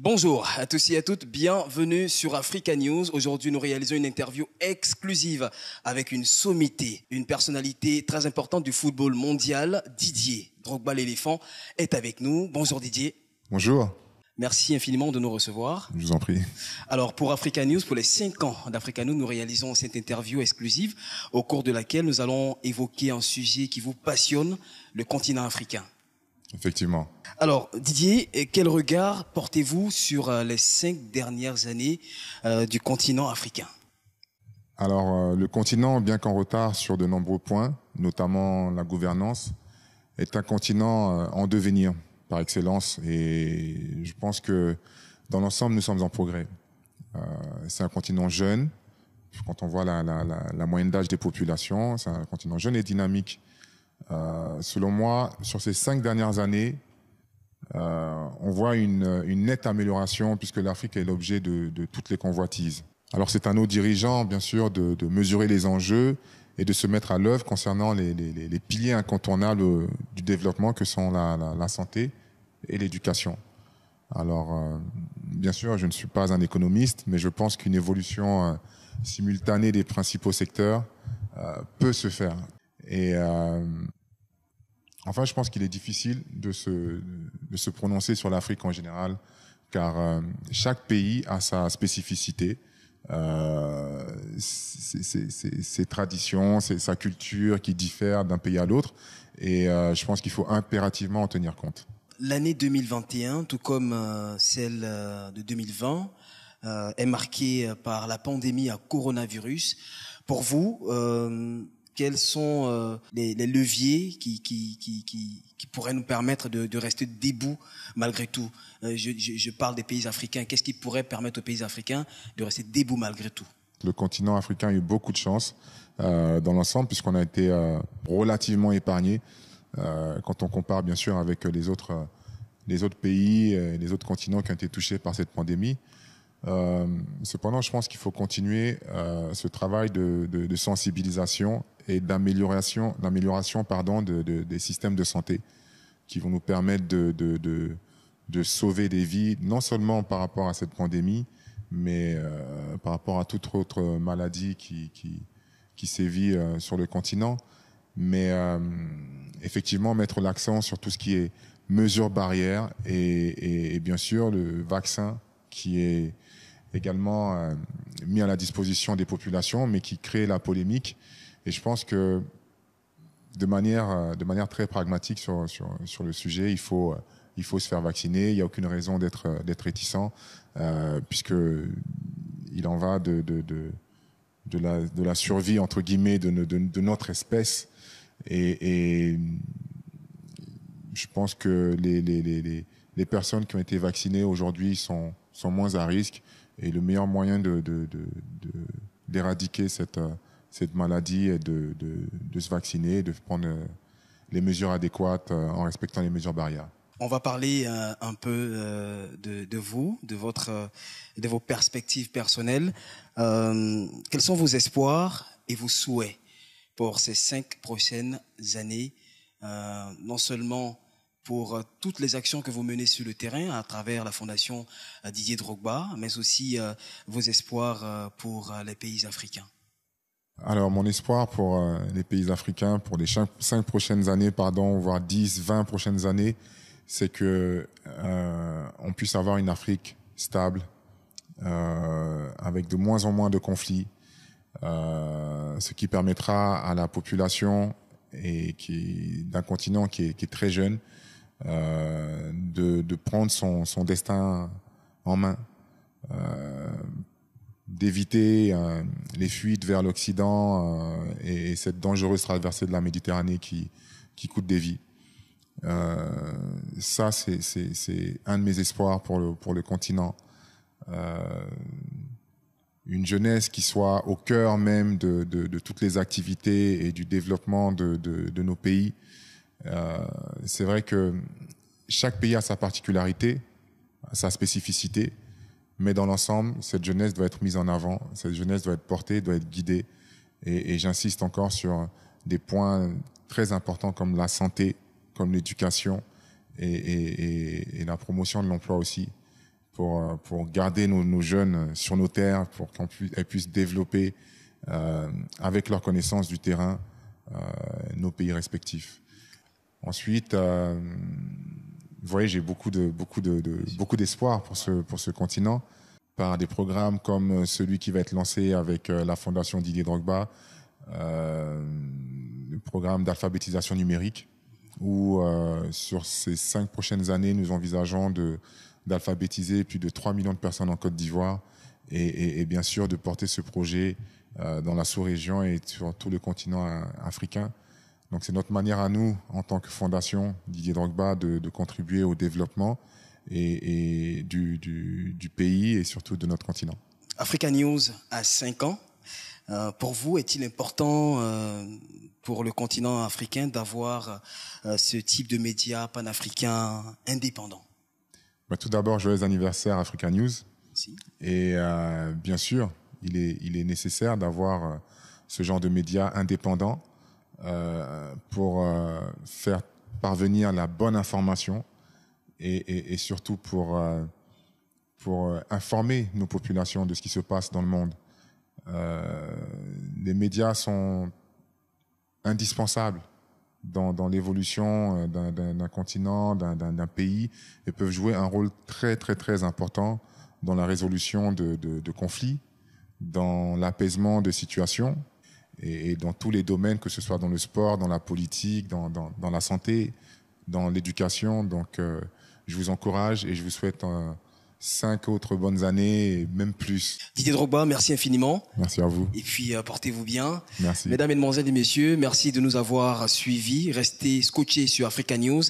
Bonjour à tous et à toutes, bienvenue sur Africa News. Aujourd'hui, nous réalisons une interview exclusive avec une sommité, une personnalité très importante du football mondial, Didier Drogba l'éléphant est avec nous. Bonjour Didier. Bonjour. Merci infiniment de nous recevoir. Je vous en prie. Alors, pour Africa News, pour les 5 ans d'Africa News, nous réalisons cette interview exclusive au cours de laquelle nous allons évoquer un sujet qui vous passionne, le continent africain. Effectivement. Alors Didier, euh, quel regard portez-vous sur euh, les cinq dernières années euh, du continent africain Alors le continent, bien qu'en retard sur de nombreux points, notamment la gouvernance, est un continent en devenir par excellence et je pense que dans l'ensemble, nous sommes en progrès. C'est un continent jeune, quand on voit la moyenne d'âge des populations, c'est un continent jeune et dynamique euh, selon moi, sur ces cinq dernières années, euh, on voit une, nette amélioration puisque l'Afrique est l'objet de, toutes les convoitises. Alors c'est à nos dirigeants, bien sûr, de, mesurer les enjeux et de se mettre à l'œuvre concernant les, piliers incontournables euh, du développement que sont la, santé et l'éducation. Alors, bien sûr, je ne suis pas un économiste, mais je pense qu'une évolution simultanée des principaux secteurs peut se faire, et euh, enfin, je pense qu'il est difficile de se, se prononcer sur l'Afrique en général, car euh, chaque pays a sa spécificité, ses, euh, ses, traditions, sa culture qui diffère d'un pays à l'autre. Et je pense qu'il faut impérativement en tenir compte. L'année 2021, tout comme celle de 2020, est marquée par la pandémie à coronavirus. Pour vous, quels sont euh, les, leviers qui, qui, pourraient nous permettre de, rester debout malgré tout euh, je, parle des pays africains. Qu'est-ce qui pourrait permettre aux pays africains de rester debout malgré tout Le continent africain a eu beaucoup de chance euh, dans l'ensemble puisqu'on a été relativement épargné quand on compare bien sûr avec les autres, les autres pays, les autres continents qui ont été touchés par cette pandémie. cependant, je pense qu'il faut continuer ce travail de, de sensibilisation et d'amélioration, pardon, des systèmes de santé qui vont nous permettre de, de, de, sauver des vies, non seulement par rapport à cette pandémie, mais euh, par rapport à toute autre maladie qui, qui, qui sévit euh, sur le continent. Mais euh, effectivement, mettre l'accent sur tout ce qui est mesures barrières et, bien sûr le vaccin qui est également mis à la disposition des populations, mais qui crée la polémique et je pense que de manière, euh, de manière très pragmatique sur, sur, sur le sujet, il faut, euh, il faut se faire vacciner. Il n'y a aucune raison d'être, euh, d'être réticent, euh, puisque il en va de, de, de, la, de la survie, entre guillemets, de, de, notre espèce. Et, je pense que les, les, les, les personnes qui ont été vaccinées aujourd'hui sont, sont moins à risque. Et le meilleur moyen de, d'éradiquer cette cette maladie et de, se vacciner, de prendre euh, les mesures adéquates euh, en respectant les mesures barrières. On va parler euh, un peu de, vous, de votre, de vos perspectives personnelles. quels sont vos espoirs et vos souhaits pour ces cinq prochaines années, non seulement pour toutes les actions que vous menez sur le terrain à travers la Fondation Didier Drogba, mais aussi vos espoirs pour les pays africains. Alors, mon espoir pour euh, les pays africains, pour les cinq prochaines années, pardon, voire 10, 20 prochaines années, c'est que euh, on puisse avoir une Afrique stable, euh, avec de moins en moins de conflits, ce qui permettra à la population et qui d'un continent qui est, très jeune de, de, prendre son, son destin en main d'éviter euh, les fuites vers l'Occident euh, et, cette dangereuse traversée de la Méditerranée qui, coûte des vies. Euh, ça, c'est un de mes espoirs pour le, continent. une jeunesse qui soit au cœur même de, toutes les activités et du développement de nos pays. c'est vrai que chaque pays a sa particularité, sa spécificité. Mais dans l'ensemble, cette jeunesse doit être mise en avant, cette jeunesse doit être portée, doit être guidée. Et, j'insiste encore sur des points très importants comme la santé, comme l'éducation et, la promotion de l'emploi aussi, pour, garder nos, jeunes sur nos terres, pour qu'elles puissent développer euh, avec leur connaissance du terrain euh, nos pays respectifs. Ensuite, euh, vous voyez, j'ai beaucoup de beaucoup de, beaucoup d'espoir pour ce pour ce continent par des programmes comme euh, celui qui va être lancé avec euh, la fondation Didier Drogba, euh, le programme d'alphabétisation numérique, où sur ces cinq prochaines années, nous envisageons de d'alphabétiser plus de 3 millions de personnes en Côte d'Ivoire et, bien sûr de porter ce projet dans la sous-région et sur tout le continent africain. Donc c'est notre manière à nous, en tant que fondation Didier Drogba, de, de contribuer au développement et, du, pays et surtout de notre continent. Africa News a 5 ans. Euh, pour vous, est-il important euh, pour le continent africain d'avoir euh, ce type de médias panafricains indépendants bah, Tout d'abord, joyeux anniversaire Africa News. Et bien sûr, il est, il est nécessaire d'avoir ce genre de médias indépendants euh, pour euh, faire parvenir la bonne information et, surtout pour, euh, pour informer nos populations de ce qui se passe dans le monde. les médias sont indispensables dans, l'évolution d'un continent, d'un pays, et peuvent jouer un rôle très très très important dans la résolution de, de conflits, dans l'apaisement de situations, et, dans tous les domaines, que ce soit dans le sport, dans la politique, dans, dans, la santé, dans l'éducation. Donc, euh, je vous encourage et je vous souhaite euh, cinq autres bonnes années, même plus. Didier Drogba, merci infiniment. Merci à vous. Et puis, euh, portez-vous bien. Merci. Mesdames, Mesdemoiselles et Messieurs, merci de nous avoir suivis. Restez scotchés sur Africa News.